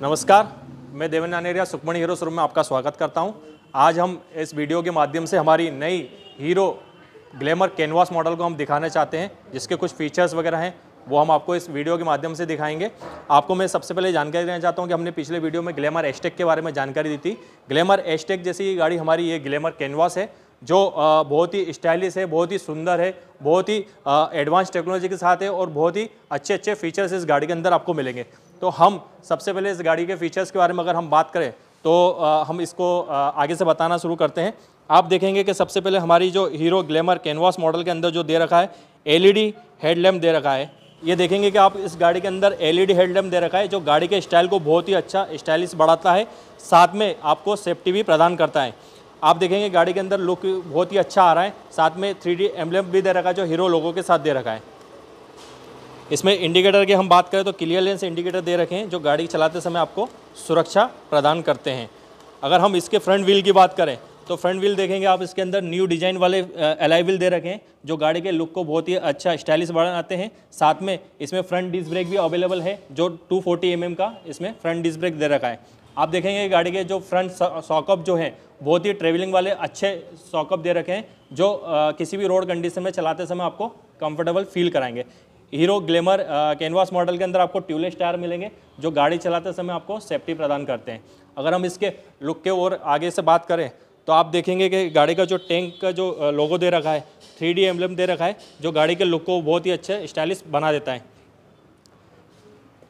नमस्कार मैं Devan Naneria Sukhmani Hero showroom में आपका स्वागत करता हूं। आज हम इस वीडियो के माध्यम से हमारी नई हीरो ग्लैमर कैनवास मॉडल को हम दिखाना चाहते हैं जिसके कुछ फीचर्स वगैरह हैं वो हम आपको इस वीडियो के माध्यम से दिखाएंगे आपको मैं सबसे पहले जानकारी देना चाहता हूँ कि हमने पिछले वीडियो में ग्लैमर एस्टेक के बारे में जानकारी दी थी ग्लैमर एस्टेक जैसी गाड़ी हमारी ये ग्लैमर कैनवास है जो बहुत ही स्टाइलिश है बहुत ही सुंदर है बहुत ही एडवांस टेक्नोलॉजी के साथ है और बहुत ही अच्छे अच्छे फीचर्स इस गाड़ी के अंदर आपको मिलेंगे तो हम सबसे पहले इस गाड़ी के फीचर्स के बारे में अगर हम बात करें तो हम इसको आगे से बताना शुरू करते हैं आप देखेंगे कि सबसे पहले हमारी जो हीरो ग्लैमर कैनवास मॉडल के अंदर जो दे रखा है एलईडी हेडलैम्प दे रखा है ये देखेंगे कि आप इस गाड़ी के अंदर एलईडी हेडलैम्प दे रखा है जो गाड़ी के स्टाइल को बहुत ही अच्छा स्टाइलिश बढ़ाता है साथ में आपको सेफ्टी भी प्रदान करता है आप देखेंगे गाड़ी के अंदर लुक बहुत ही अच्छा आ रहा है साथ में थ्री डी एम्बलेम भी दे रखा है जो हीरो लोगों के साथ दे रखा है इसमें इंडिकेटर की हम बात करें तो क्लियरलेंस इंडिकेटर दे रखे हैं जो गाड़ी चलाते समय आपको सुरक्षा प्रदान करते हैं अगर हम इसके फ्रंट व्हील की बात करें तो फ्रंट व्हील देखेंगे आप इसके अंदर न्यू डिजाइन वाले एलाई व्हील दे रखे हैं जो गाड़ी के लुक को बहुत ही अच्छा स्टाइलिश बनाते हैं साथ में इसमें फ्रंट डिस्क ब्रेक भी अवेलेबल है जो 240 फोर्टी mm का इसमें फ्रंट डिस्क ब्रेक दे रखा है आप देखेंगे गाड़ी के जो फ्रंट सॉकअप जो है बहुत ही ट्रेवलिंग वाले अच्छे सॉकअप दे रखे हैं जो आ, किसी भी रोड कंडीशन में चलाते समय आपको कंफर्टेबल फील कराएंगे हीरो ग्लैमर कैनवास मॉडल के अंदर आपको ट्यूलेस टायर मिलेंगे जो गाड़ी चलाते समय आपको सेफ्टी प्रदान करते हैं अगर हम इसके लुक के और आगे से बात करें तो आप देखेंगे कि गाड़ी का जो टैंक का जो लोगो दे रखा है थ्री डी दे रखा है जो गाड़ी के लुक को बहुत ही अच्छे स्टाइलिश बना देता है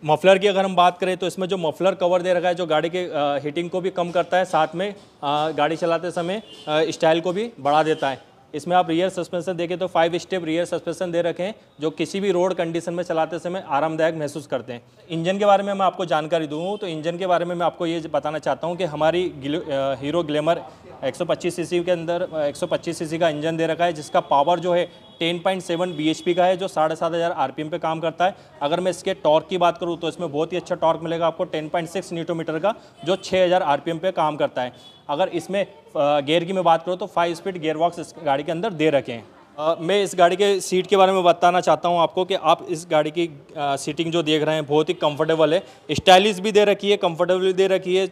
मफलर की अगर हम बात करें तो इसमें जो मफलर कवर दे रखा है जो गाड़ी के हीटिंग को भी कम करता है साथ में गाड़ी चलाते समय स्टाइल को भी बढ़ा देता है इसमें आप रियर सस्पेंशन देखें तो फाइव स्टेप रियर सस्पेंशन दे रखें जो किसी भी रोड कंडीशन में चलाते समय आरामदायक महसूस करते हैं इंजन के बारे में मैं आपको जानकारी दूँ तो इंजन के बारे में मैं आपको ये बताना चाहता हूँ कि हमारी हीरो ग्लैमर 125 सीसी के अंदर 125 सीसी का इंजन दे रखा है जिसका पावर जो है ten point seven B H P का है जो साढ़े सात हज़ार आर पी एम पे काम करता है अगर मैं इसके टॉर्क की बात करूँ तो इसमें बहुत ही अच्छा टॉर्क मिलेगा आपको टेन पॉइंट सिक्स न्यूटोमीटर का जो छः हज़ार आर पी एम पे काम करता है अगर इसमें गेयर की मैं बात करूँ तो फाइव स्पीड गेयर वॉक्स इस गाड़ी के अंदर दे रखे हैं आ, मैं इस गाड़ी के सीट के बारे में बताना चाहता हूं आपको कि आप इस गाड़ी की आ, सीटिंग जो देख रहे हैं बहुत ही कंफर्टेबल है स्टाइलिश भी दे रखी है कंफर्टेबल दे रखी है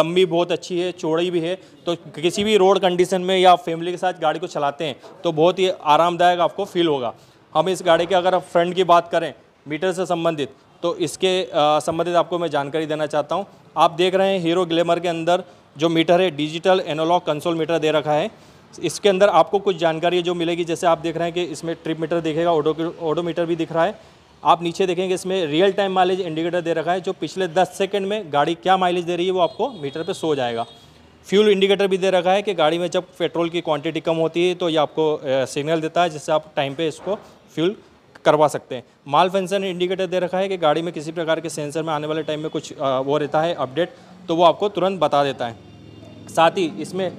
लंबी बहुत अच्छी है चौड़ी भी है तो किसी भी रोड कंडीशन में या फैमिली के साथ गाड़ी को चलाते हैं तो बहुत ही आरामदायक आपको फील होगा हम इस गाड़ी के अगर फ्रंट की बात करें मीटर से संबंधित तो इसके संबंधित आपको मैं जानकारी देना चाहता हूँ आप देख रहे हैं हीरो ग्लैमर के अंदर जो मीटर है डिजिटल एनोलॉग कंसोल मीटर दे रखा है इसके अंदर आपको कुछ जानकारी जो मिलेगी जैसे आप देख रहे हैं कि इसमें ट्रिप मीटर दिखेगा ऑडो ऑडोमीटर भी दिख रहा है आप नीचे देखेंगे इसमें रियल टाइम माइलेज इंडिकेटर दे रखा है जो पिछले 10 सेकंड में गाड़ी क्या माइलेज दे रही है वो आपको मीटर पे सो जाएगा फ्यूल इंडिकेटर भी दे रखा है कि गाड़ी में जब पेट्रोल की क्वांटिटी कम होती है तो ये आपको सिग्नल देता है जिससे आप टाइम पे इसको फ्यूल करवा सकते हैं माल फंक्शन इंडिकेटर दे रखा है कि गाड़ी में किसी प्रकार के सेंसर में आने वाले टाइम में कुछ वो रहता है अपडेट तो वो आपको तुरंत बता देता है साथ ही इसमें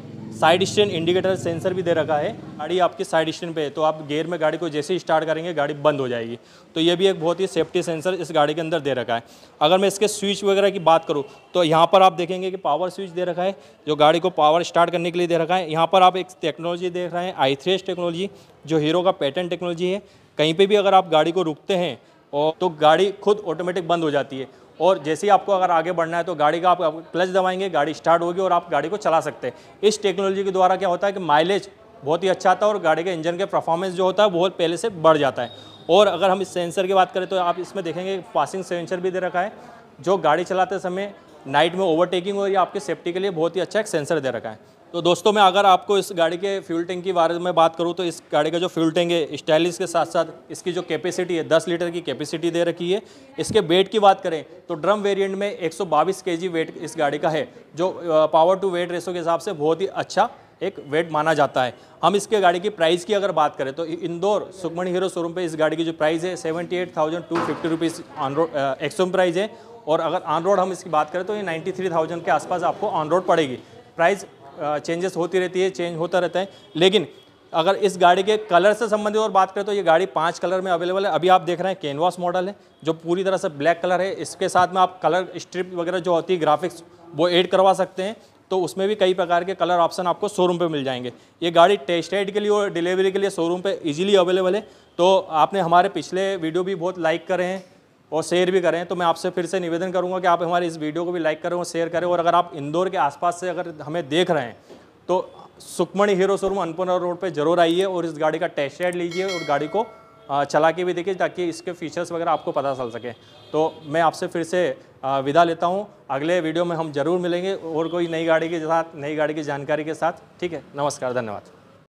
साइड स्टैंड इंडिकेटर सेंसर भी दे रखा है गाड़ी आपकी साइड स्टैंड पे है तो आप गेयर में गाड़ी को जैसे ही स्टार्ट करेंगे गाड़ी बंद हो जाएगी तो ये भी एक बहुत ही सेफ्टी सेंसर इस गाड़ी के अंदर दे रखा है अगर मैं इसके स्विच वगैरह की बात करूँ तो यहाँ पर आप देखेंगे कि पावर स्विच दे रखा है जो गाड़ी को पावर स्टार्ट करने के लिए दे रखा है यहाँ पर आप एक टेक्नोलॉजी देख रहे हैं आई टेक्नोलॉजी जो हीरो का पैटर्न टेक्नोलॉजी है कहीं पर भी अगर आप गाड़ी को रुकते हैं और तो गाड़ी खुद ऑटोमेटिक बंद हो जाती है और जैसे ही आपको अगर आगे बढ़ना है तो गाड़ी का आप, क्लच दबाएंगे गाड़ी स्टार्ट होगी और आप गाड़ी को चला सकते हैं इस टेक्नोलॉजी के द्वारा क्या होता है कि माइलेज बहुत ही अच्छा आता है और गाड़ी के इंजन के परफॉर्मेंस जो होता है बहुत पहले से बढ़ जाता है और अगर हम इस सेंसर की बात करें तो आप इसमें देखेंगे पासिंग सेंसर भी दे रखा है जो गाड़ी चलाते समय नाइट में ओवरटेकिंग और ये आपके सेफ्टी के लिए बहुत ही अच्छा एक सेंसर दे रखा है तो दोस्तों मैं अगर आपको इस गाड़ी के फ्यूल टैंक के बारे में बात करूँ तो इस गाड़ी का जो फ्यूल टैंक है स्टाइलिश के साथ साथ इसकी जो कैपेसिटी है 10 लीटर की कैपेसिटी दे रखी है इसके वेट की बात करें तो ड्रम वेरिएंट में 122 सौ वेट इस गाड़ी का है जो पावर टू वेट रेसो के हिसाब से बहुत ही अच्छा एक वेट माना जाता है हम इसके गाड़ी की प्राइस की अगर बात करें तो इंदौर सुखमणि हीरो शोरूम पर इस गाड़ी की जो प्राइस है seventy eight thousand two fifty rupees on road एक्सम प्राइस है और अगर ऑन रोड हम इसकी बात करें तो ये नाइन्टी थ्री थाउजेंड के आसपास आपको ऑन रोड पड़ेगी प्राइस चेंजेस होती रहती है चेंज होता रहता है लेकिन अगर इस गाड़ी के कलर से संबंधित और बात करें तो ये गाड़ी पांच कलर में अवेलेबल है अभी आप देख रहे हैं कैनवास मॉडल है जो पूरी तरह से ब्लैक कलर है इसके साथ में आप कलर स्ट्रिप वगैरह जो होती है ग्राफिक्स वो ऐड करवा सकते हैं तो उसमें भी कई प्रकार के कलर ऑप्शन आपको शोरूम पर मिल जाएंगे ये गाड़ी टेस्ट राइड के लिए और डिलीवरी के लिए शोरूम पर ईजिली अवेलेबल है तो आपने हमारे पिछले वीडियो भी बहुत लाइक करे हैं और शेयर भी करें तो मैं आपसे फिर से निवेदन करूंगा कि आप हमारे इस वीडियो को भी लाइक करें और शेयर करें और अगर आप इंदौर के आसपास से अगर हमें देख रहे हैं तो सुखमणि हीरो शोरूम अनपुना रोड पर जरूर आइए और इस गाड़ी का टेस्ट राइड लीजिए और गाड़ी को चला के भी देखिए ताकि इसके फीचर्स वगैरह आपको पता चल सके तो मैं आपसे फिर से विदा लेता हूँ अगले वीडियो में हम जरूर मिलेंगे और कोई नई गाड़ी के साथ नई गाड़ी की जानकारी के साथ ठीक है नमस्कार धन्यवाद